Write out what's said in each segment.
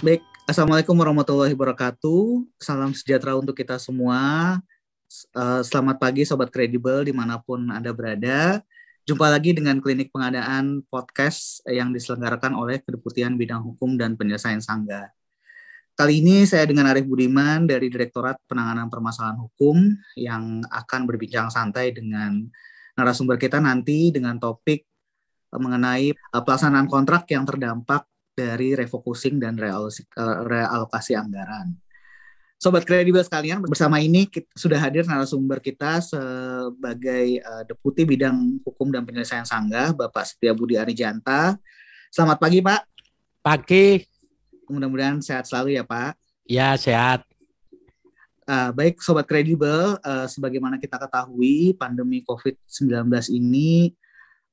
Baik, Assalamualaikum warahmatullahi wabarakatuh. Salam sejahtera untuk kita semua. Eh, selamat pagi Sobat Kredibel dimanapun Anda berada. Jumpa lagi dengan Klinik Pengadaan Podcast yang diselenggarakan oleh Kedeputian Bidang Hukum dan Penyelesaian Sangga. Kali ini saya dengan Arief Budiman dari Direktorat Penanganan Permasalahan Hukum yang akan berbincang santai dengan narasumber kita nanti dengan topik eh, mengenai eh, pelaksanaan kontrak yang terdampak dari refocusing dan eh, realokasi anggaran. Sobat kredibel sekalian, bersama ini kita, sudah hadir narasumber kita sebagai uh, Deputi Bidang Hukum dan Penyelesaian Sanggah, Bapak Setia Budi Arijanta. Selamat pagi, Pak. Pagi. Mudah-mudahan sehat selalu ya, Pak. Ya, sehat. Uh, baik, Sobat Kredibel, uh, sebagaimana kita ketahui, pandemi COVID-19 ini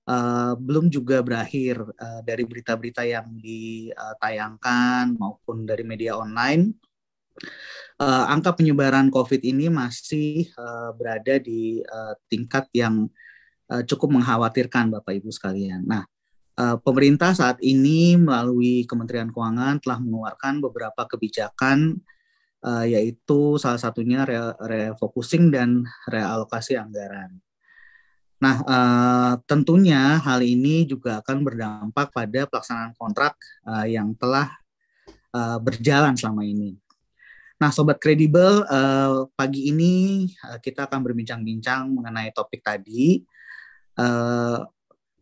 uh, belum juga berakhir uh, dari berita-berita yang ditayangkan maupun dari media online. Uh, angka penyebaran COVID ini masih uh, berada di uh, tingkat yang uh, cukup mengkhawatirkan, Bapak Ibu sekalian. Nah, uh, pemerintah saat ini melalui Kementerian Keuangan telah mengeluarkan beberapa kebijakan uh, yaitu salah satunya refocusing dan realokasi anggaran. Nah, uh, tentunya hal ini juga akan berdampak pada pelaksanaan kontrak uh, yang telah uh, berjalan selama ini. Nah, sobat kredibel, uh, pagi ini uh, kita akan berbincang-bincang mengenai topik tadi. Uh,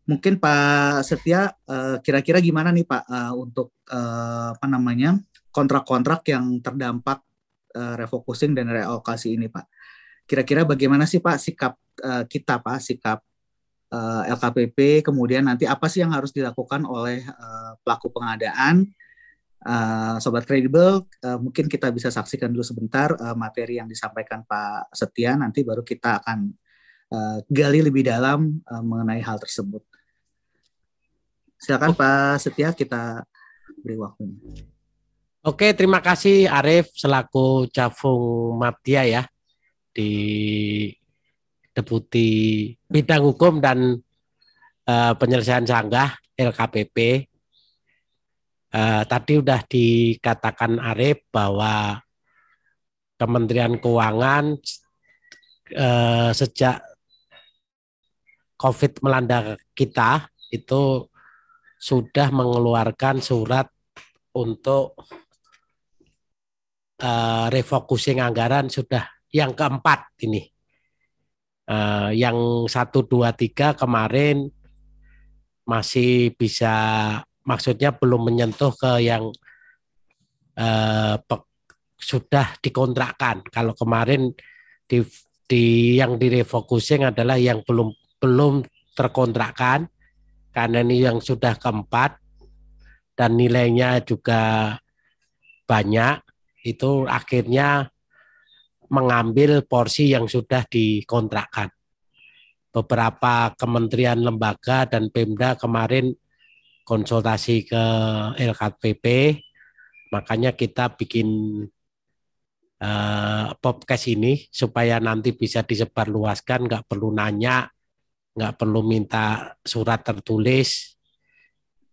mungkin Pak Setia, uh, kira-kira gimana nih Pak uh, untuk uh, apa namanya kontrak-kontrak yang terdampak uh, refocusing dan realokasi ini, Pak? kira-kira bagaimana sih Pak sikap uh, kita Pak sikap uh, eh, LKPP kemudian nanti apa sih yang harus dilakukan oleh uh, pelaku pengadaan uh, sobat kredibel uh, mungkin kita bisa saksikan dulu sebentar uh, materi yang disampaikan Pak Setia nanti baru kita akan uh, gali lebih dalam uh, mengenai hal tersebut. Silakan Pak Setia kita beri waktu Oke, terima kasih Arif selaku Cafung Maptia ya di deputi bidang hukum dan uh, penyelesaian sanggah LKPP. Uh, eh, tadi sudah dikatakan Arif bahwa Kementerian Keuangan uh, sejak COVID melanda kita itu sudah mengeluarkan surat untuk uh, refocusing anggaran sudah yang keempat ini. Uh, yang satu dua tiga kemarin masih bisa maksudnya belum menyentuh ke yang uh, pe, sudah dikontrakkan. Kalau kemarin di, di yang direfocusing adalah yang belum belum terkontrakkan karena ini yang sudah keempat dan nilainya juga banyak itu akhirnya mengambil porsi yang sudah dikontrakkan. Beberapa kementerian lembaga dan Pemda kemarin konsultasi ke LKPP, makanya kita bikin uh, podcast ini supaya nanti bisa disebarluaskan, nggak perlu nanya, nggak perlu minta surat tertulis,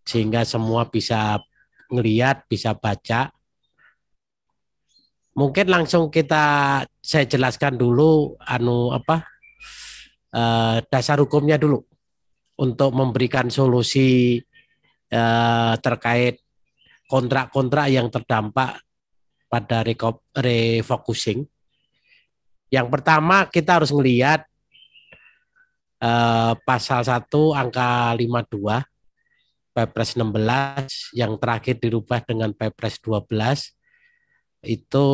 sehingga semua bisa ngeliat, bisa baca mungkin langsung kita saya jelaskan dulu anu apa uh, dasar hukumnya dulu untuk memberikan solusi uh, terkait kontrak-kontrak yang terdampak pada refocusing. Yang pertama kita harus melihat uh, eh, pasal 1 angka 52 Perpres 16 yang terakhir dirubah dengan Perpres 12 itu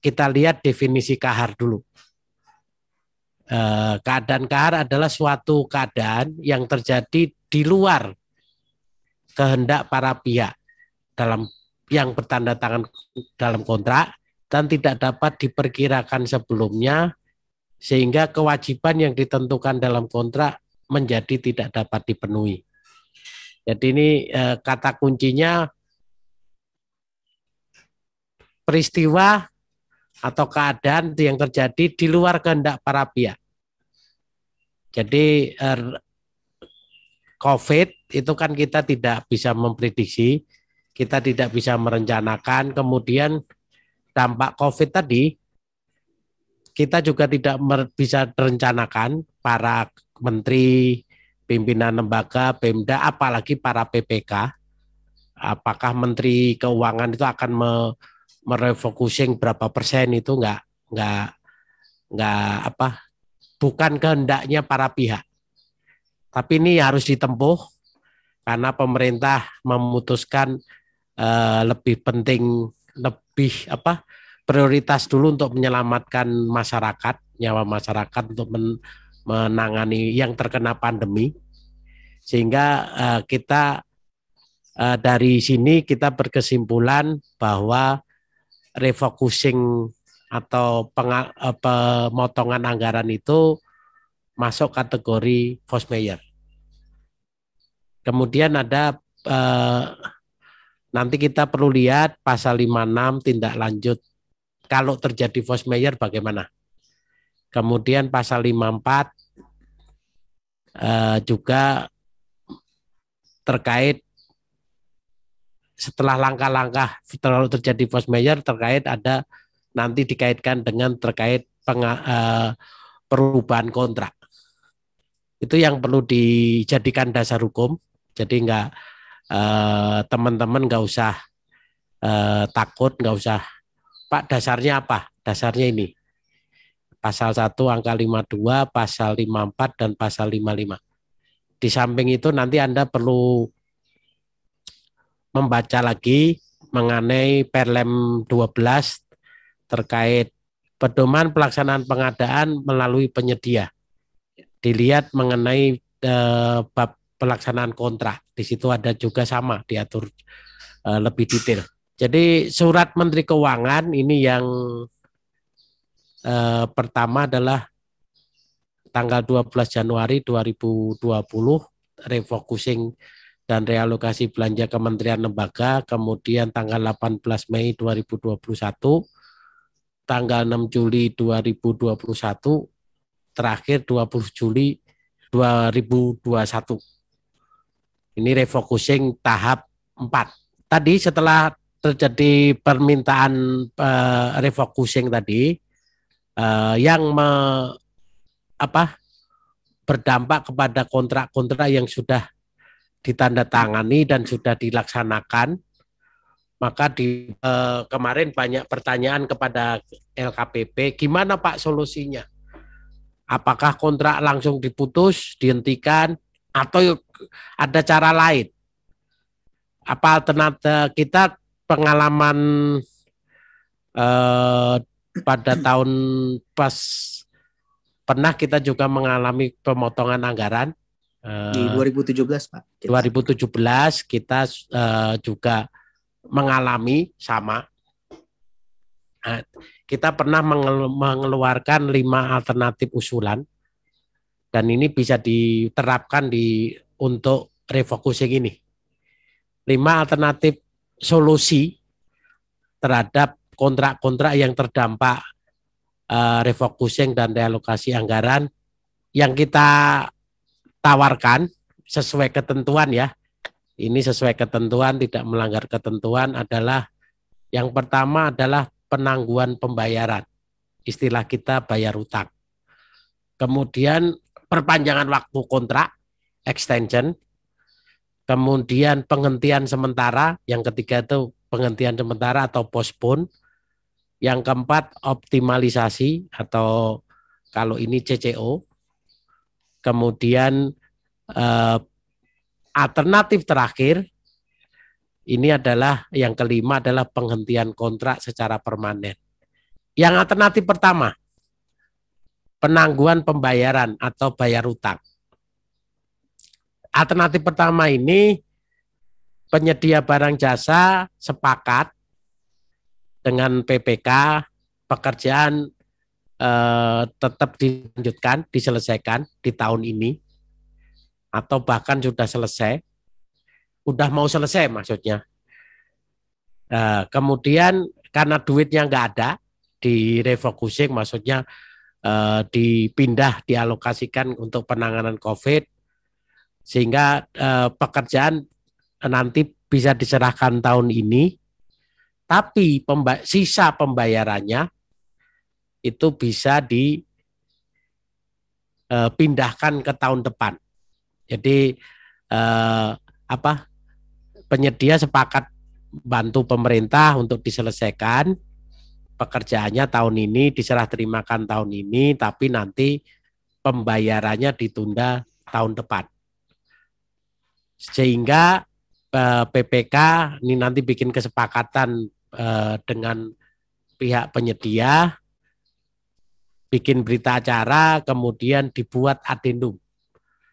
kita lihat definisi kahar dulu. Eh, keadaan kahar adalah suatu keadaan yang terjadi di luar kehendak para pihak dalam yang bertanda tangan dalam kontrak dan tidak dapat diperkirakan sebelumnya sehingga kewajiban yang ditentukan dalam kontrak menjadi tidak dapat dipenuhi. Jadi ini eh, kata kuncinya peristiwa atau keadaan yang terjadi di luar kehendak para pihak. Jadi er, COVID itu kan kita tidak bisa memprediksi, kita tidak bisa merencanakan, kemudian dampak COVID tadi kita juga tidak bisa merencanakan para menteri, pimpinan lembaga, Pemda, apalagi para PPK. Apakah menteri keuangan itu akan me merefocusing berapa persen itu nggak nggak nggak apa bukan kehendaknya para pihak tapi ini harus ditempuh karena pemerintah memutuskan eh, lebih penting lebih apa prioritas dulu untuk menyelamatkan masyarakat nyawa masyarakat untuk men menangani yang terkena pandemi sehingga eh, kita eh, dari sini kita berkesimpulan bahwa refocusing atau eh, pemotongan anggaran itu masuk kategori force mayor. Kemudian ada eh, nanti kita perlu lihat pasal 56 tindak lanjut kalau terjadi force mayor bagaimana. Kemudian pasal 54 eh, juga terkait setelah langkah-langkah terlalu terjadi force mayor terkait ada nanti dikaitkan dengan terkait penga, uh, perubahan kontrak itu yang perlu dijadikan dasar hukum jadi nggak uh, teman-teman nggak usah uh, takut nggak usah pak dasarnya apa dasarnya ini pasal 1 angka 52 pasal 54 dan pasal 55 di samping itu nanti Anda perlu membaca lagi mengenai Perlem 12 terkait pedoman pelaksanaan pengadaan melalui penyedia. Dilihat mengenai eh, bab pelaksanaan kontrak. Di situ ada juga sama diatur eh, lebih detail. Jadi surat Menteri Keuangan ini yang eh, pertama adalah tanggal 12 Januari 2020 refocusing dan realokasi belanja Kementerian Lembaga, kemudian tanggal 18 Mei 2021, tanggal 6 Juli 2021, terakhir 20 Juli 2021. Ini refocusing tahap 4. Tadi setelah terjadi permintaan uh, refocusing tadi uh, yang me, apa berdampak kepada kontrak-kontrak yang sudah ditandatangani dan sudah dilaksanakan maka di eh, kemarin banyak pertanyaan kepada LKPP gimana Pak solusinya apakah kontrak langsung diputus dihentikan atau ada cara lain apa alternatif kita pengalaman eh, pada tahun pas pernah kita juga mengalami pemotongan anggaran 2017 eh, Pak. Kita 2017 kita uh, juga mengalami sama. Nah, kita pernah mengeluarkan lima alternatif usulan dan ini bisa diterapkan di untuk refocusing ini. Lima alternatif solusi terhadap kontrak-kontrak yang terdampak uh, refocusing dan realokasi anggaran yang kita tawarkan sesuai ketentuan ya. Ini sesuai ketentuan, tidak melanggar ketentuan adalah yang pertama adalah penangguhan pembayaran. Istilah kita bayar utang. Kemudian perpanjangan waktu kontrak, extension. Kemudian penghentian sementara, yang ketiga itu penghentian sementara atau postpone. Yang keempat optimalisasi atau kalau ini CCO, Kemudian eh, alternatif terakhir ini adalah yang kelima adalah penghentian kontrak secara permanen. Yang alternatif pertama penangguhan pembayaran atau bayar utang. Alternatif pertama ini penyedia barang jasa sepakat dengan PPK pekerjaan eh, tetap dilanjutkan, diselesaikan di tahun ini atau bahkan sudah selesai, udah mau selesai maksudnya. Eh, kemudian karena duitnya nggak ada di refocusing, maksudnya eh, dipindah, dialokasikan untuk penanganan COVID, sehingga eh, pekerjaan nanti bisa diserahkan tahun ini, tapi pemba sisa pembayarannya itu bisa dipindahkan eh, ke tahun depan. Jadi eh, apa penyedia sepakat bantu pemerintah untuk diselesaikan pekerjaannya tahun ini diserah terimakan tahun ini tapi nanti pembayarannya ditunda tahun depan. Sehingga eh, PPK ini nanti bikin kesepakatan eh, dengan pihak penyedia bikin berita acara, kemudian dibuat adendum.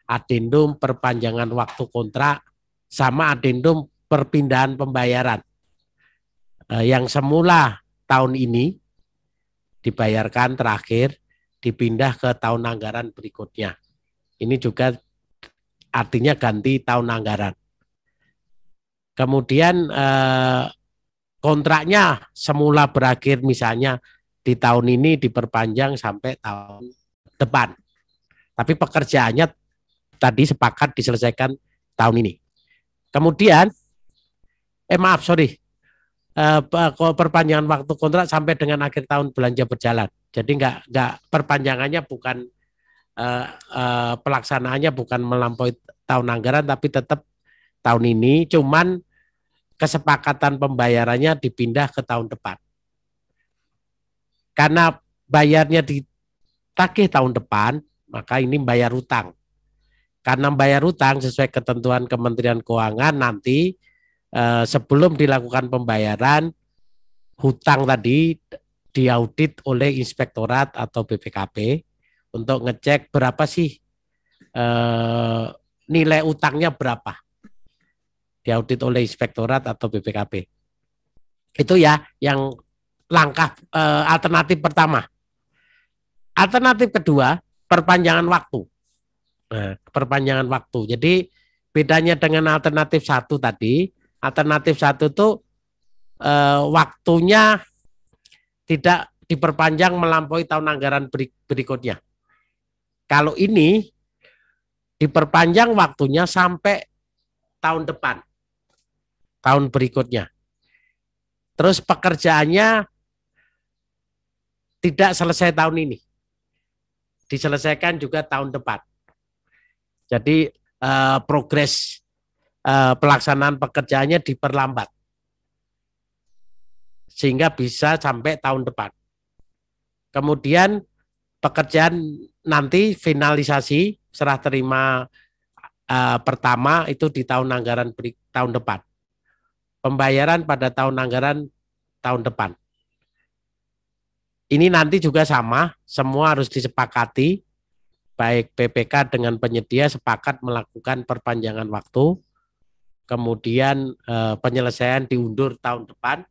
Adendum perpanjangan waktu kontrak sama adendum perpindahan pembayaran. Eh, yang semula tahun ini dibayarkan terakhir dipindah ke tahun anggaran berikutnya. Ini juga artinya ganti tahun anggaran. Kemudian eh, kontraknya semula berakhir misalnya di tahun ini diperpanjang sampai tahun depan. Tapi pekerjaannya tadi sepakat diselesaikan tahun ini. Kemudian, eh maaf sorry, eh, perpanjangan waktu kontrak sampai dengan akhir tahun belanja berjalan. Jadi nggak nggak perpanjangannya bukan eh, eh, pelaksanaannya bukan melampaui tahun anggaran, tapi tetap tahun ini. Cuman kesepakatan pembayarannya dipindah ke tahun depan karena bayarnya ditagih tahun depan, maka ini bayar utang. Karena bayar utang sesuai ketentuan Kementerian Keuangan nanti eh, sebelum dilakukan pembayaran hutang tadi diaudit oleh inspektorat atau BPKP untuk ngecek berapa sih eh, nilai utangnya berapa diaudit oleh inspektorat atau BPKP. Itu ya yang langkah e, alternatif pertama. Alternatif kedua, perpanjangan waktu. Nah, perpanjangan waktu. Jadi bedanya dengan alternatif satu tadi, alternatif satu itu e, eh, waktunya tidak diperpanjang melampaui tahun anggaran berikutnya. Kalau ini diperpanjang waktunya sampai tahun depan, tahun berikutnya. Terus pekerjaannya tidak selesai tahun ini. Diselesaikan juga tahun depan. Jadi eh, progres eh, pelaksanaan pekerjaannya diperlambat. Sehingga bisa sampai tahun depan. Kemudian pekerjaan nanti finalisasi serah terima eh, pertama itu di tahun anggaran tahun depan. Pembayaran pada tahun anggaran tahun depan. Ini nanti juga sama, semua harus disepakati baik PPK dengan penyedia sepakat melakukan perpanjangan waktu. Kemudian eh, penyelesaian diundur tahun depan.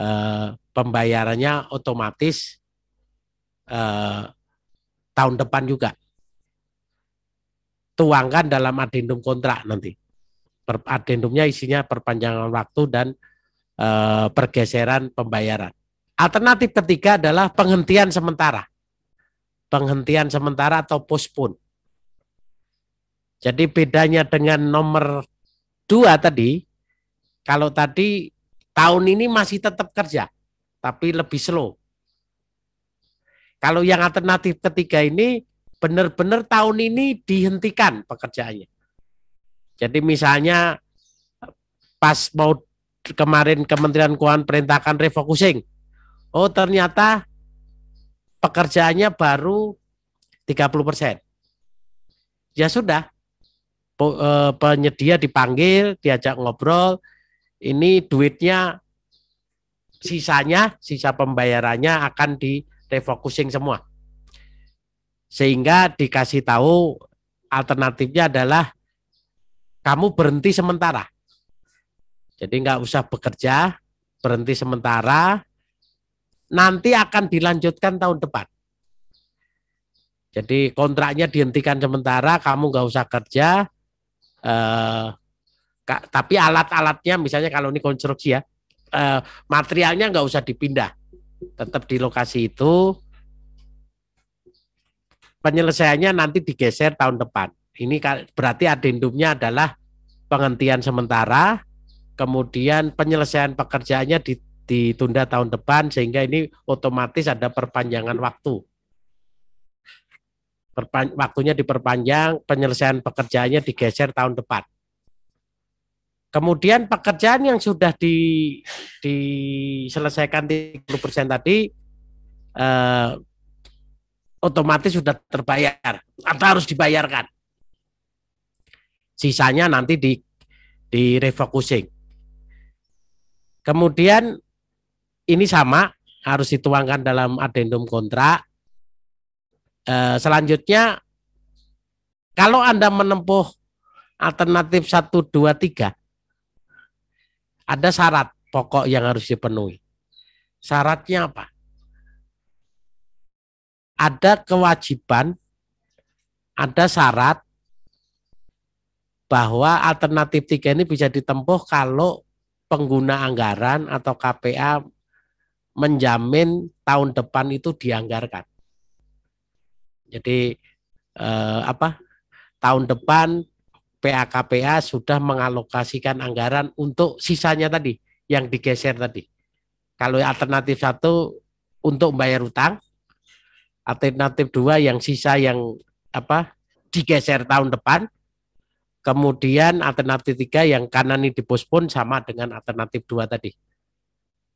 Eh, pembayarannya otomatis eh, tahun depan juga. Tuangkan dalam adendum kontrak nanti. Per, adendumnya isinya perpanjangan waktu dan eh, pergeseran pembayaran. Alternatif ketiga adalah penghentian sementara. Penghentian sementara atau postpone. Jadi bedanya dengan nomor dua tadi, kalau tadi tahun ini masih tetap kerja, tapi lebih slow. Kalau yang alternatif ketiga ini benar-benar tahun ini dihentikan pekerjaannya. Jadi misalnya pas mau kemarin Kementerian Keuangan perintahkan refocusing, Oh, ternyata pekerjaannya baru 30%. Ya sudah. E, penyedia dipanggil, diajak ngobrol, ini duitnya sisanya, sisa pembayarannya akan di refocusing semua. Sehingga dikasih tahu alternatifnya adalah kamu berhenti sementara. Jadi nggak usah bekerja, berhenti sementara, nanti akan dilanjutkan tahun depan. Jadi kontraknya dihentikan sementara, kamu nggak usah kerja. Eh, tapi alat-alatnya, misalnya kalau ini konstruksi ya, eh, materialnya nggak usah dipindah, tetap di lokasi itu. Penyelesaiannya nanti digeser tahun depan. Ini berarti adendumnya adalah penghentian sementara, kemudian penyelesaian pekerjaannya di ditunda tahun depan sehingga ini otomatis ada perpanjangan waktu. Perpan, waktunya diperpanjang, penyelesaian pekerjaannya digeser tahun depan. Kemudian pekerjaan yang sudah di, diselesaikan 30% tadi eh, otomatis sudah terbayar atau harus dibayarkan. Sisanya nanti di di refocusing. Kemudian ini sama harus dituangkan dalam adendum kontrak. E, selanjutnya kalau Anda menempuh alternatif 1 2 3 ada syarat pokok yang harus dipenuhi. Syaratnya apa? Ada kewajiban, ada syarat bahwa alternatif tiga ini bisa ditempuh kalau pengguna anggaran atau KPA menjamin tahun depan itu dianggarkan. Jadi eh, apa? Tahun depan PAKPA sudah mengalokasikan anggaran untuk sisanya tadi yang digeser tadi. Kalau alternatif satu untuk membayar utang, alternatif dua yang sisa yang apa digeser tahun depan, kemudian alternatif tiga yang kanan ini dipospon sama dengan alternatif dua tadi.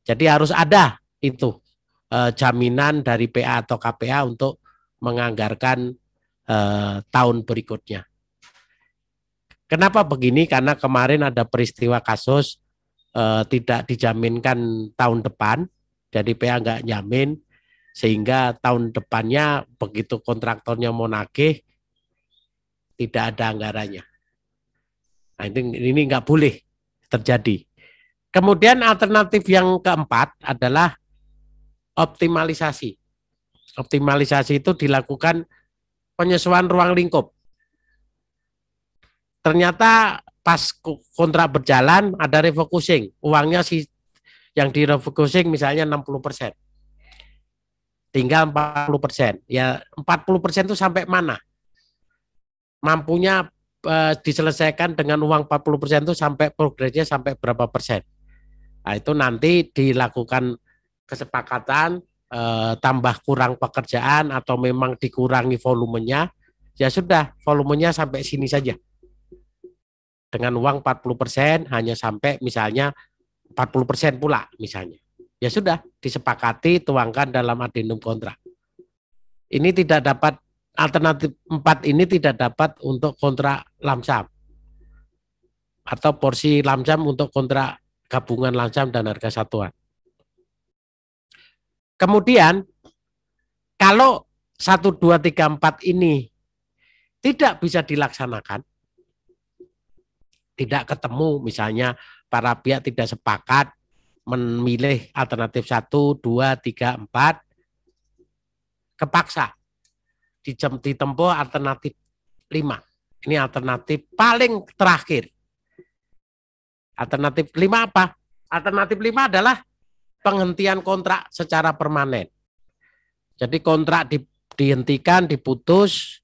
Jadi harus ada itu eh, jaminan dari PA atau KPA untuk menganggarkan eh, tahun berikutnya. Kenapa begini? Karena kemarin ada peristiwa kasus eh, tidak dijaminkan tahun depan, jadi PA nggak nyamin, sehingga tahun depannya begitu kontraktornya mau nagih, tidak ada anggarannya. Nah, ini, ini nggak boleh terjadi. Kemudian alternatif yang keempat adalah optimalisasi. Optimalisasi itu dilakukan penyesuaian ruang lingkup. Ternyata pas kontrak berjalan ada refocusing, uangnya si yang di refocusing misalnya 60%. persen, Tinggal 40%. persen. Ya 40% persen itu sampai mana? Mampunya eh, diselesaikan dengan uang 40% persen itu sampai progresnya sampai berapa persen. Nah, itu nanti dilakukan kesepakatan eh, tambah kurang pekerjaan atau memang dikurangi volumenya, ya sudah volumenya sampai sini saja. Dengan uang 40% hanya sampai misalnya 40% pula misalnya. Ya sudah disepakati tuangkan dalam adendum kontrak. Ini tidak dapat alternatif empat ini tidak dapat untuk kontrak lamsam atau porsi lamsam untuk kontrak gabungan lamsam dan harga satuan. Kemudian kalau 1, 2, 3, 4 ini tidak bisa dilaksanakan, tidak ketemu misalnya para pihak tidak sepakat memilih alternatif 1, 2, 3, 4, kepaksa ditempuh alternatif 5. Ini alternatif paling terakhir. Alternatif 5 apa? Alternatif 5 adalah penghentian kontrak secara permanen. Jadi kontrak di, dihentikan, diputus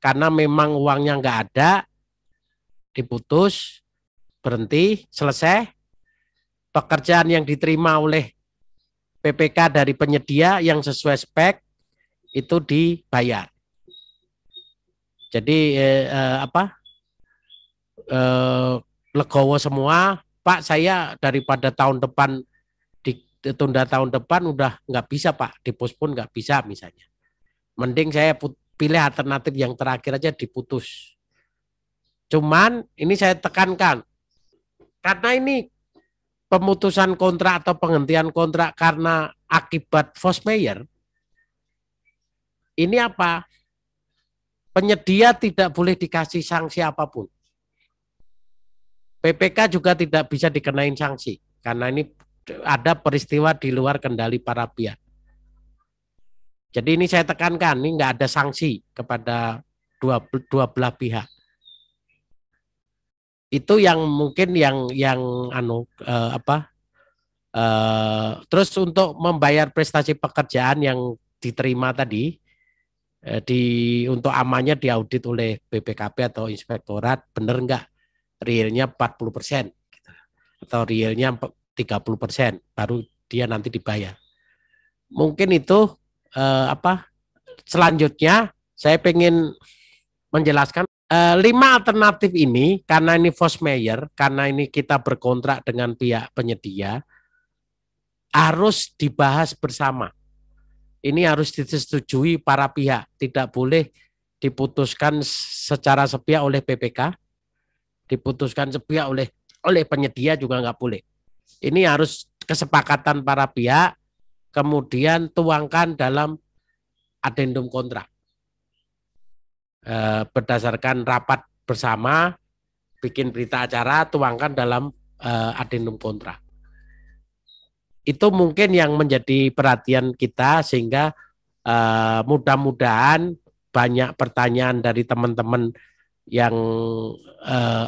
karena memang uangnya nggak ada, diputus, berhenti, selesai. Pekerjaan yang diterima oleh PPK dari penyedia yang sesuai spek itu dibayar. Jadi eh, eh, apa? Eh, legowo semua, Pak saya daripada tahun depan ditunda tahun depan udah nggak bisa Pak, dipospon nggak bisa misalnya. Mending saya pilih alternatif yang terakhir aja diputus. Cuman ini saya tekankan, karena ini pemutusan kontrak atau penghentian kontrak karena akibat force mayor, ini apa? Penyedia tidak boleh dikasih sanksi apapun. PPK juga tidak bisa dikenain sanksi karena ini ada peristiwa di luar kendali para pihak. Jadi ini saya tekankan, ini nggak ada sanksi kepada dua, dua belah pihak. Itu yang mungkin yang yang anu eh, apa? Eh, terus untuk membayar prestasi pekerjaan yang diterima tadi eh, di untuk amannya diaudit oleh BPKP atau inspektorat, benar nggak? Realnya 40 persen gitu. atau realnya 30% baru dia nanti dibayar. Mungkin itu eh, apa selanjutnya saya pengen menjelaskan eh, lima alternatif ini karena ini force mayor, karena ini kita berkontrak dengan pihak penyedia harus dibahas bersama. Ini harus disetujui para pihak, tidak boleh diputuskan secara sepihak oleh PPK, diputuskan sepihak oleh oleh penyedia juga nggak boleh. Ini harus kesepakatan para pihak, kemudian tuangkan dalam adendum kontrak. Eh, berdasarkan rapat bersama, bikin berita acara, tuangkan dalam eh, adendum kontrak. Itu mungkin yang menjadi perhatian kita sehingga eh, mudah-mudahan banyak pertanyaan dari teman-teman yang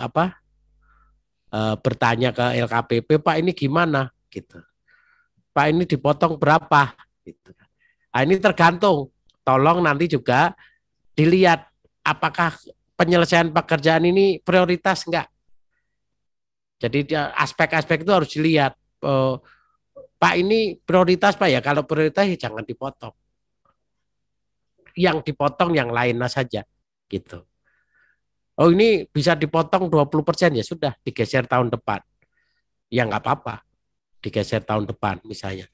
apa Eh, bertanya ke LKPP, Pak ini gimana gitu. Pak ini dipotong berapa gitu. Nah, ini tergantung. Tolong nanti juga dilihat apakah penyelesaian pekerjaan ini prioritas enggak. Jadi aspek-aspek itu harus dilihat. Eh, Pak ini prioritas Pak ya, kalau prioritas ya jangan dipotong. Yang dipotong yang lainnya saja gitu oh ini bisa dipotong 20% ya sudah digeser tahun depan. Ya nggak apa-apa digeser tahun depan misalnya.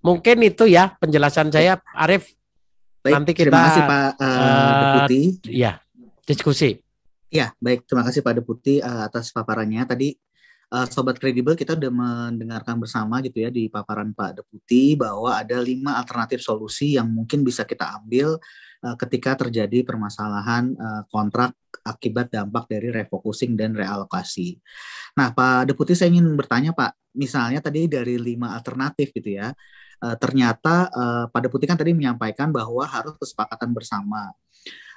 Mungkin itu ya penjelasan saya Arif. Baik, nanti kita terima kasih Pak uh, uh, Deputi. Ya, diskusi. Ya, baik terima kasih Pak Deputi uh, atas paparannya tadi uh, sobat kredibel kita sudah mendengarkan bersama gitu ya di paparan Pak Deputi bahwa ada lima alternatif solusi yang mungkin bisa kita ambil Eh, ketika terjadi permasalahan eh, kontrak akibat dampak dari refocusing dan realokasi. Nah, Pak Deputi saya ingin bertanya Pak, misalnya tadi dari lima alternatif gitu ya, eh, ternyata uh, Pak Deputi kan tadi menyampaikan bahwa harus kesepakatan bersama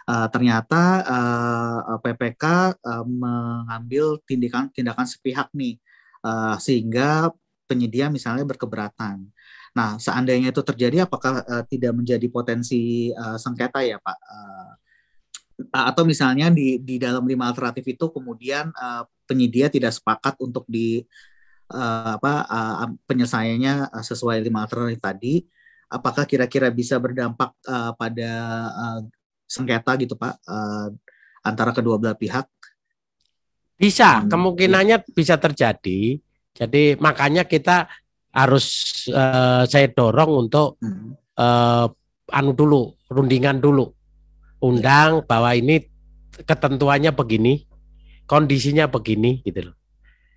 uh, ternyata uh, PPK uh, mengambil tindakan tindakan sepihak nih uh, sehingga penyedia misalnya berkeberatan. Nah, seandainya itu terjadi, apakah uh, tidak menjadi potensi uh, sengketa ya, Pak? Uh, atau misalnya di di dalam lima alternatif itu kemudian uh, penyedia tidak sepakat untuk di uh, apa uh, penyelesaiannya sesuai lima alternatif tadi, apakah kira-kira bisa berdampak uh, pada uh, sengketa gitu, Pak, uh, antara kedua belah pihak? Bisa, hmm, kemungkinannya iya. bisa terjadi jadi makanya kita harus uh, saya dorong untuk uh, anu dulu, rundingan dulu. Undang bahwa ini ketentuannya begini, kondisinya begini gitu loh.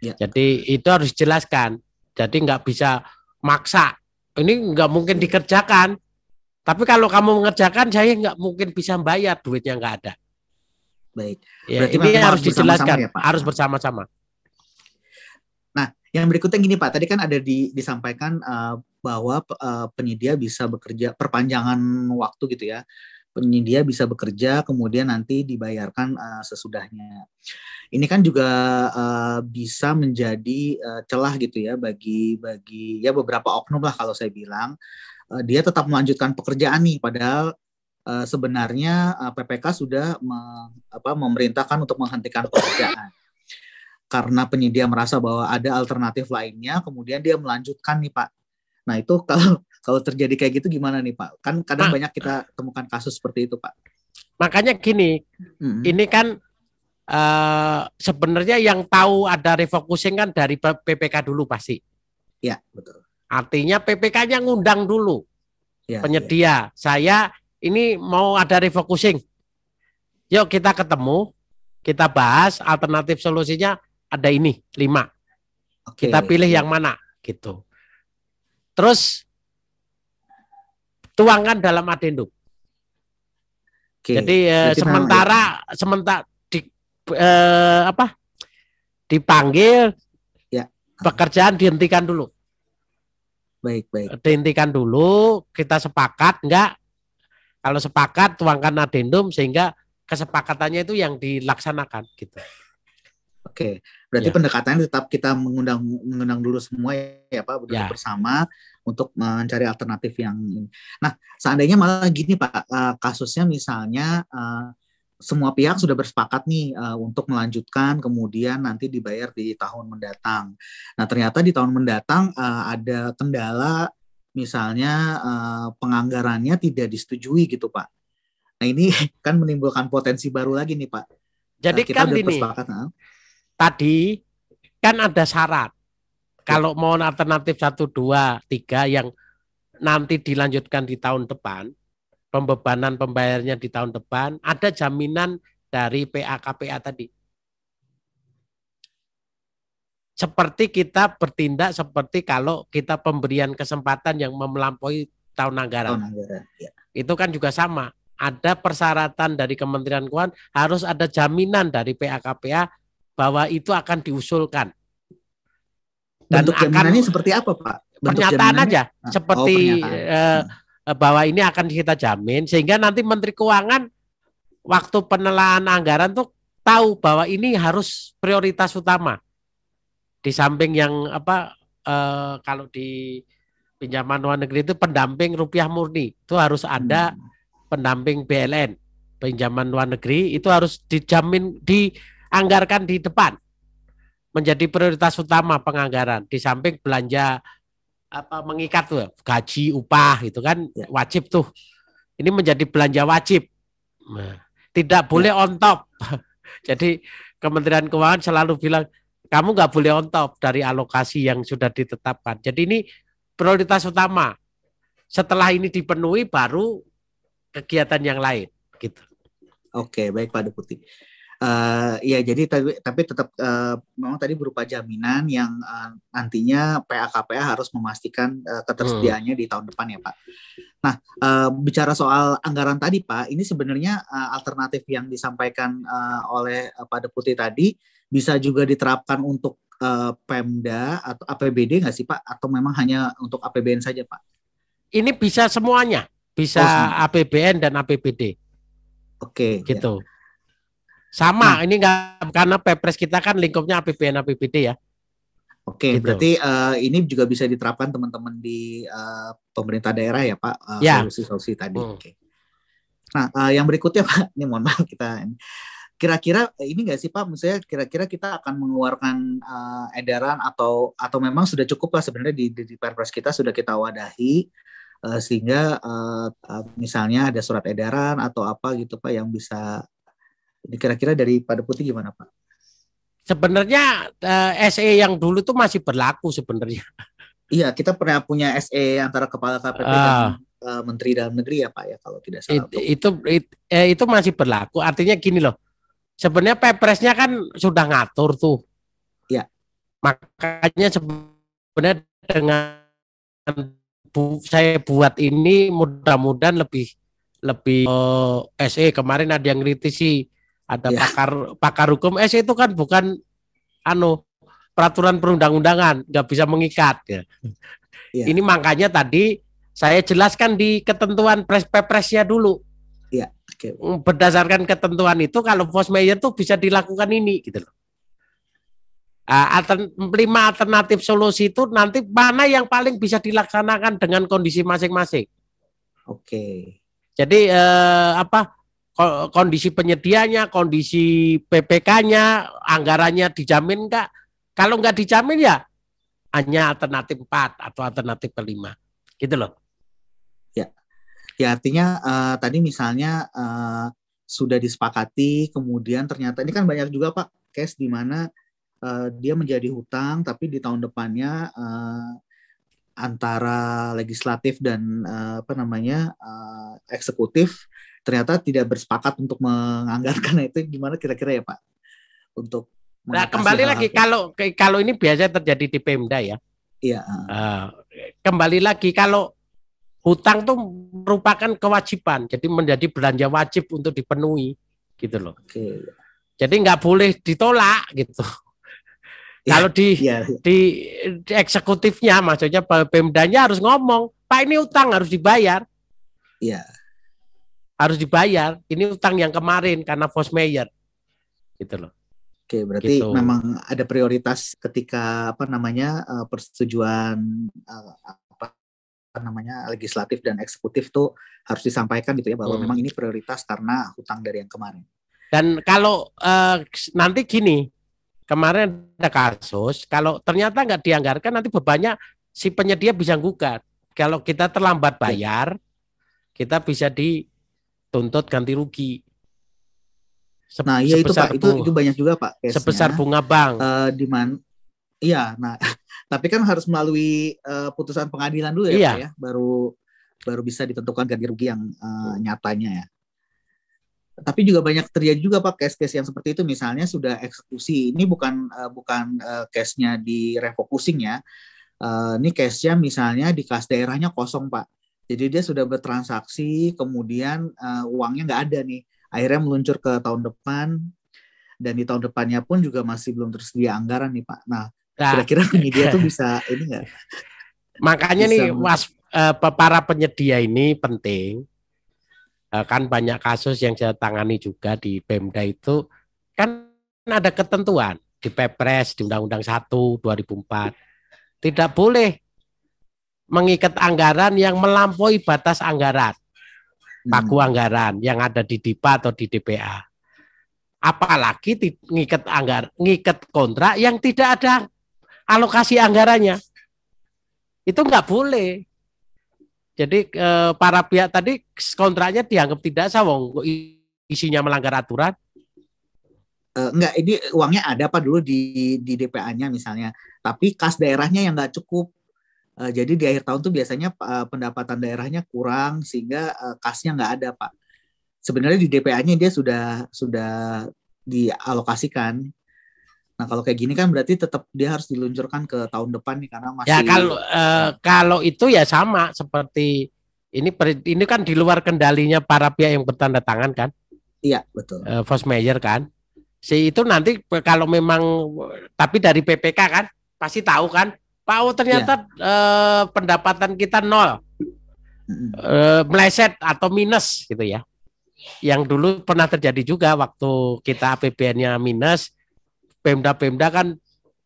Ya. Jadi itu harus jelaskan. Jadi nggak bisa maksa. Ini nggak mungkin dikerjakan. Tapi kalau kamu mengerjakan, saya nggak mungkin bisa bayar duitnya nggak ada. Baik. Ya, ini harus dijelaskan, ya, harus bersama-sama. Yang berikutnya gini Pak, tadi kan ada di, disampaikan uh, bahwa uh, penyedia bisa bekerja perpanjangan waktu gitu ya. Penyedia bisa bekerja kemudian nanti dibayarkan uh, sesudahnya. Ini kan juga uh, bisa menjadi uh, celah gitu ya bagi bagi ya beberapa oknum lah kalau saya bilang uh, dia tetap melanjutkan pekerjaan nih padahal Uh, sebenarnya uh, PPK sudah me, apa, memerintahkan untuk menghentikan pekerjaan karena penyedia merasa bahwa ada alternatif lainnya, kemudian dia melanjutkan nih Pak. Nah itu kalau kalau terjadi kayak gitu gimana nih Pak? Kan kadang Ma ah. banyak kita temukan kasus seperti itu Pak. Makanya gini, mm-hmm. ini kan uh, sebenarnya yang tahu ada refocusing kan dari PPK dulu pasti. Ya betul. Artinya PPK-nya ngundang dulu ya, ya, ya. penyedia. Ya. Saya ini mau ada refocusing. Yuk kita ketemu, kita bahas alternatif solusinya ada ini lima. Okay. Kita pilih iya. yang mana gitu. Terus tuangkan dalam adendum. Okay. Jadi eh, sementara ya. sementara di uh, apa dipanggil ya. pekerjaan dihentikan dulu. Baik baik. Dihentikan dulu kita sepakat enggak? Kalau sepakat tuangkan adendum sehingga kesepakatannya itu yang dilaksanakan gitu. Oke, berarti ya. pendekatannya tetap kita mengundang mengundang dulu semua ya Pak ya. bersama untuk mencari alternatif yang Nah, seandainya malah gini Pak, eh, kasusnya misalnya eh, semua pihak sudah bersepakat nih eh, untuk melanjutkan kemudian nanti dibayar di tahun mendatang. Nah, ternyata di tahun mendatang ada kendala misalnya penganggarannya tidak disetujui gitu Pak. Nah, ini kan menimbulkan potensi baru lagi nih Pak. Jadi kita kan ini. Bersepakat, tadi kan ada syarat. Kalau mau alternatif satu dua tiga yang nanti dilanjutkan di tahun depan, pembebanan pembayarannya di tahun depan, ada jaminan dari PAKPA tadi. Seperti kita bertindak seperti kalau kita pemberian kesempatan yang melampaui tahun anggaran. Tahun ya. Itu kan juga sama. Ada persyaratan dari Kementerian Keuangan harus ada jaminan dari PAKPA bahwa itu akan diusulkan. Dan Bentuk akan ini seperti apa, Pak? Bentuk pernyataan jaminannya? aja ah, oh, seperti oh, pernyataan. Eh, eh, bahwa ini akan kita jamin sehingga nanti Menteri Keuangan waktu penelaan anggaran tuh tahu bahwa ini harus prioritas utama di samping yang apa eh, kalau di pinjaman luar negeri itu pendamping rupiah murni itu harus ada hmm. pendamping BLN pinjaman luar negeri itu harus dijamin di anggarkan di depan menjadi prioritas utama penganggaran di samping belanja apa mengikat tuh gaji upah itu kan ya. wajib tuh ini menjadi belanja wajib nah, tidak ya. boleh on top jadi Kementerian Keuangan selalu bilang kamu nggak boleh on top dari alokasi yang sudah ditetapkan jadi ini prioritas utama setelah ini dipenuhi baru kegiatan yang lain gitu oke baik Pak Deputi uh, ya jadi tapi, tapi tetap uh, eh, memang tadi berupa jaminan yang uh, nantinya PAKPA harus memastikan uh, ketersediaannya hmm. di tahun depan ya Pak. Nah uh, bicara soal anggaran tadi Pak, ini sebenarnya uh, alternatif yang disampaikan uh, oleh uh, Pak Deputi tadi bisa juga diterapkan untuk uh, Pemda atau APBD nggak sih Pak? Atau memang hanya untuk APBN saja Pak? Ini bisa semuanya, bisa oh, APBN dan APBD. Oke. Okay, ya. gitu. Ya. Sama, hmm. ini nggak karena pepres kita kan lingkupnya APBN APBD ya. Oke, gitu. berarti uh, ini juga bisa diterapkan teman-teman di uh, pemerintah daerah ya, Pak, uh, ya. solusi-solusi tadi. Hmm. Oke. Nah, uh, yang berikutnya Pak, ini mohon maaf kita kira-kira ini nggak sih Pak, maksudnya kira-kira kita akan mengeluarkan uh, edaran atau atau memang sudah cukup lah sebenarnya di, di, di Perpres kita sudah kita wadahi uh, sehingga uh, uh, misalnya ada surat edaran atau apa gitu Pak yang bisa ini kira-kira dari pada putih gimana Pak? Sebenarnya eh, SE yang dulu tuh masih berlaku sebenarnya. Iya, kita pernah punya SE antara kepala KPP uh, dan uh, Menteri Dalam Negeri ya Pak ya kalau tidak salah. It, itu it, eh, itu masih berlaku. Artinya gini loh. Sebenarnya Pepresnya kan sudah ngatur tuh. Iya. Makanya sebenarnya dengan bu, saya buat ini mudah-mudahan lebih lebih uh, eh, SE kemarin ada yang kritisi ada yeah. pakar pakar hukum eh itu kan bukan anu peraturan perundang-undangan nggak bisa mengikat ya. Yeah. Ini makanya tadi saya jelaskan di ketentuan pres pepresnya dulu. Iya. Yeah. Okay. Berdasarkan ketentuan itu kalau force mayor tuh bisa dilakukan ini gitu loh. Uh, altern, lima alternatif solusi itu nanti mana yang paling bisa dilaksanakan dengan kondisi masing-masing. Oke. Okay. Jadi uh, apa kondisi penyediaannya, kondisi PPK-nya, anggarannya dijamin enggak? Kalau enggak dijamin ya hanya alternatif 4 atau alternatif kelima. Gitu loh. Ya. Ya artinya uh, tadi misalnya uh, sudah disepakati kemudian ternyata ini kan banyak juga Pak case di mana uh, dia menjadi hutang tapi di tahun depannya uh, antara legislatif dan uh, apa namanya uh, eksekutif ternyata tidak bersepakat untuk menganggarkan nah, itu gimana kira-kira ya Pak untuk Nah, kembali lagi kalau kalau ini biasa terjadi di Pemda ya. Iya. Uh, kembali lagi kalau hutang tuh merupakan kewajiban, jadi menjadi belanja wajib untuk dipenuhi gitu loh. Oke. Jadi nggak boleh ditolak gitu. Iya, kalau di, ya, di di eksekutifnya, maksudnya pemdanya harus ngomong, Pak ini utang harus dibayar. Iya harus dibayar. Ini utang yang kemarin karena force mayor. Gitu loh. Oke, berarti gitu. memang ada prioritas ketika apa namanya eh, persetujuan eh, apa namanya legislatif dan eksekutif tuh harus disampaikan gitu ya bahwa hmm. memang ini prioritas karena hutang dari yang kemarin. Dan kalau uh, nanti gini, kemarin ada kasus, kalau ternyata nggak dianggarkan nanti bebannya si penyedia bisa gugat. Kalau kita terlambat ya. bayar, kita bisa di tuntut ganti rugi. Se nah, iya itu Pak, itu, itu banyak juga Pak. Sebesar bunga bank. Uh, di mana? Iya, nah tapi kan harus melalui uh, putusan pengadilan dulu ya, iya. Pak, ya, baru baru bisa ditentukan ganti rugi yang uh, nyatanya ya. Tapi juga banyak terjadi juga Pak case-case yang seperti itu misalnya sudah eksekusi. Ini bukan uh, bukan uh, case-nya di refocusing ya. Uh, ini case-nya misalnya di kas daerahnya kosong Pak jadi dia sudah bertransaksi, kemudian uh, uangnya nggak ada nih. Akhirnya meluncur ke tahun depan, dan di tahun depannya pun juga masih belum tersedia anggaran nih Pak. Nah, kira nah. kira-kira dia tuh bisa ini nggak? Makanya bisa nih mas uh, para penyedia ini penting. Uh, kan banyak kasus yang saya tangani juga di Pemda itu kan ada ketentuan di Pepres di Undang-Undang 1 2004 tidak boleh mengikat anggaran yang melampaui batas anggaran. Hmm. Paku hmm. anggaran yang ada di DIPA atau di DPA. Apalagi ngikat anggar, ngikat kontrak yang tidak ada alokasi anggarannya. Itu nggak boleh. Jadi eh, para pihak tadi kontraknya dianggap tidak sah wong isinya melanggar aturan. Uh, eh, enggak, ini uangnya ada apa dulu di di DPA-nya misalnya, tapi kas daerahnya yang nggak cukup Eh, jadi di akhir tahun tuh biasanya uh, pendapatan daerahnya kurang sehingga uh, eh, kasnya nggak ada pak. Sebenarnya di DPA-nya dia sudah sudah dialokasikan. Nah kalau kayak gini kan berarti tetap dia harus diluncurkan ke tahun depan nih karena ya, masih. Ya kalau uh, kalau itu ya sama seperti ini ini kan di luar kendalinya para pihak yang bertanda tangan kan. Iya betul. Uh, first major kan. Si itu nanti kalau memang tapi dari PPK kan pasti tahu kan Pak U ternyata ya. eh, pendapatan kita nol, hmm. eh, meleset atau minus gitu ya. Yang dulu pernah terjadi juga waktu kita APBN-nya minus, Pemda-Pemda kan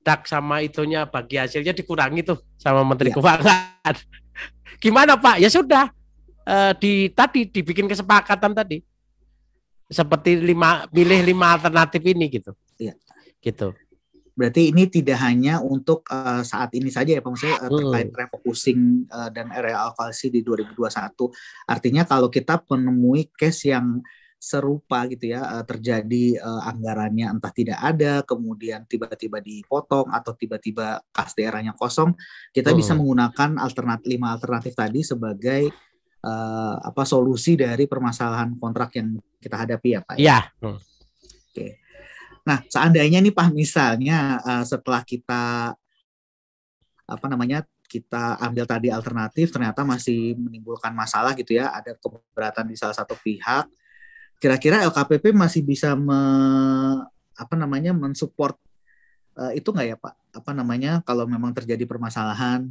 tak sama itunya bagi hasilnya dikurangi tuh sama Menteri ya. Keuangan. Gimana Pak? Ya sudah, eh, di tadi dibikin kesepakatan tadi seperti lima pilih lima alternatif ini gitu. Iya. Gitu. Berarti ini tidak hanya untuk uh, saat ini saja ya Pak Maksudnya uh, terkait refocusing uh, eh, dan area alokasi di 2021. Artinya kalau kita menemui case yang serupa gitu ya terjadi uh, anggarannya entah tidak ada kemudian tiba-tiba dipotong atau tiba-tiba kas daerahnya kosong kita hmm. bisa menggunakan alternatif lima alternatif tadi sebagai uh, apa solusi dari permasalahan kontrak yang kita hadapi ya pak ya, ya. Hmm. oke okay. Nah, seandainya nih Pak misalnya uh, setelah kita apa namanya kita ambil tadi alternatif ternyata masih menimbulkan masalah gitu ya, ada keberatan di salah satu pihak. Kira-kira LKPP masih bisa me, apa namanya mensupport uh, itu nggak ya Pak? Apa namanya kalau memang terjadi permasalahan?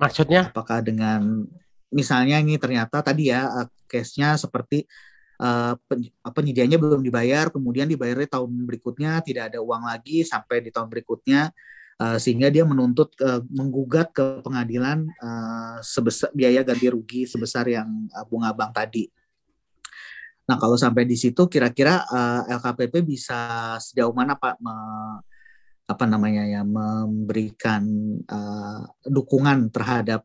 Maksudnya? Apakah dengan misalnya ini ternyata tadi ya uh, case-nya seperti uh, penyediaannya belum dibayar, kemudian dibayarnya tahun berikutnya tidak ada uang lagi sampai di tahun berikutnya eh, sehingga dia menuntut eh, menggugat ke pengadilan sebesar biaya ganti rugi sebesar yang bunga bank tadi. Nah, kalau sampai di situ kira-kira LKPP bisa sejauh mana Pak apa namanya ya memberikan dukungan terhadap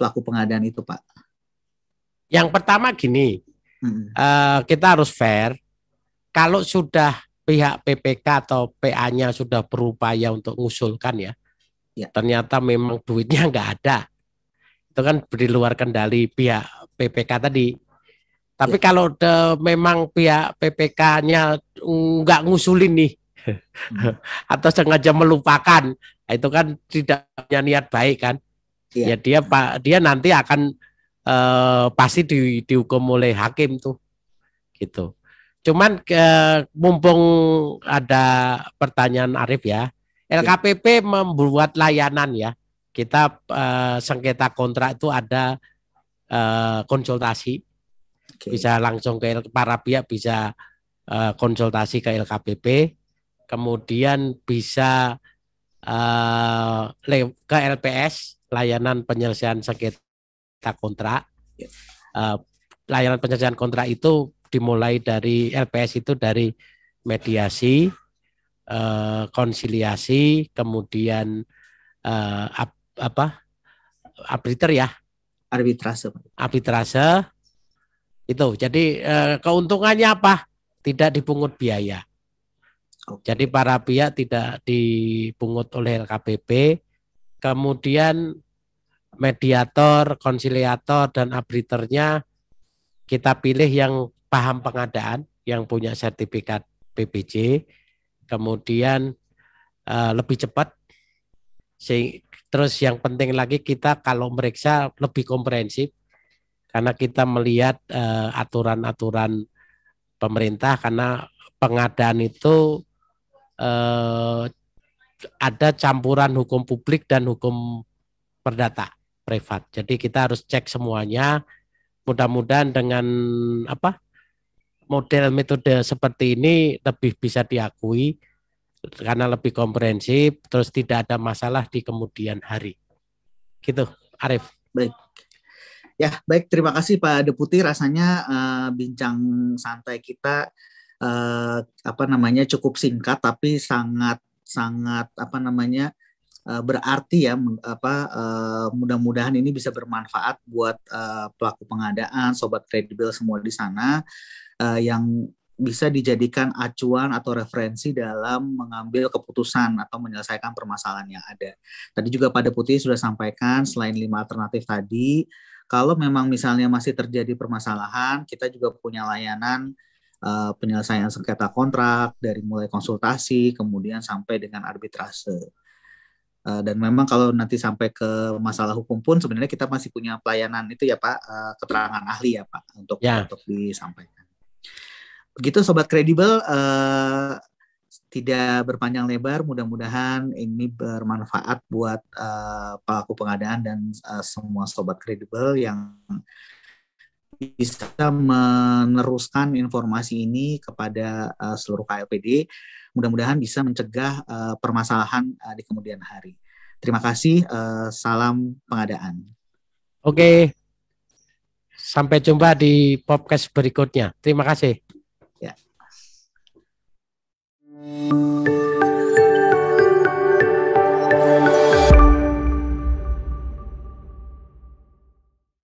pelaku pengadaan itu, Pak? Yang pertama gini, hmm. uh, kita harus fair. Kalau sudah pihak PPK atau PA-nya sudah berupaya untuk mengusulkan ya, ya. ternyata memang duitnya nggak ada, itu kan di luar kendali pihak PPK tadi. Tapi ya. kalau de, memang pihak PPK-nya nggak ngusulin nih, hmm. atau sengaja melupakan, nah itu kan tidak punya niat baik kan? Ya, ya dia pak dia nanti akan eh, pasti di, dihukum oleh hakim tuh gitu cuman eh, mumpung ada pertanyaan Arif ya, ya. LKPP membuat layanan ya kita eh, sengketa kontrak itu ada eh, konsultasi okay. bisa langsung ke para pihak bisa eh, konsultasi ke LKPP kemudian bisa eh, ke LPS layanan penyelesaian sengketa kita kontrak. Uh, layanan penyelesaian kontrak itu dimulai dari LPS itu dari mediasi, eh, konsiliasi, kemudian eh, ap, apa arbiter ya? Arbitrase. Arbitrase itu. Jadi eh, keuntungannya apa? Tidak dipungut biaya. Oh. Jadi para pihak tidak dipungut oleh LKPP. Kemudian mediator, konsiliator, dan abriternya kita pilih yang paham pengadaan, yang punya sertifikat PPJ, kemudian uh, lebih cepat. Se terus yang penting lagi kita kalau meriksa lebih komprehensif, karena kita melihat eh, aturan-aturan uh, pemerintah, karena pengadaan itu uh, ada campuran hukum publik dan hukum perdata privat. Jadi kita harus cek semuanya. Mudah-mudahan dengan apa model metode seperti ini lebih bisa diakui karena lebih komprehensif, terus tidak ada masalah di kemudian hari. Gitu, Arif. Baik. Ya, baik. Terima kasih Pak Deputi. Rasanya uh, bincang santai kita uh, apa namanya cukup singkat, tapi sangat sangat apa namanya Eh, berarti ya apa eh, mudah-mudahan ini bisa bermanfaat buat eh, pelaku pengadaan, sobat kredibel semua di sana yang bisa dijadikan acuan atau referensi dalam mengambil keputusan atau menyelesaikan permasalahan yang ada. Tadi juga pada Putih sudah sampaikan selain lima alternatif tadi, kalau memang misalnya masih terjadi permasalahan, kita juga punya layanan uh, penyelesaian sengketa kontrak dari mulai konsultasi kemudian sampai dengan arbitrase. Eh, dan memang kalau nanti sampai ke masalah hukum pun sebenarnya kita masih punya pelayanan itu ya Pak eh, keterangan ahli ya Pak untuk ya. untuk disampaikan. Begitu sobat kredibel uh, tidak berpanjang lebar mudah-mudahan ini bermanfaat buat uh, pelaku pengadaan dan uh, semua sobat kredibel yang bisa meneruskan informasi ini kepada uh, seluruh KLPD mudah-mudahan bisa mencegah uh, permasalahan uh, di kemudian hari. Terima kasih, uh, salam pengadaan. Oke, sampai jumpa di podcast berikutnya. Terima kasih. Ya.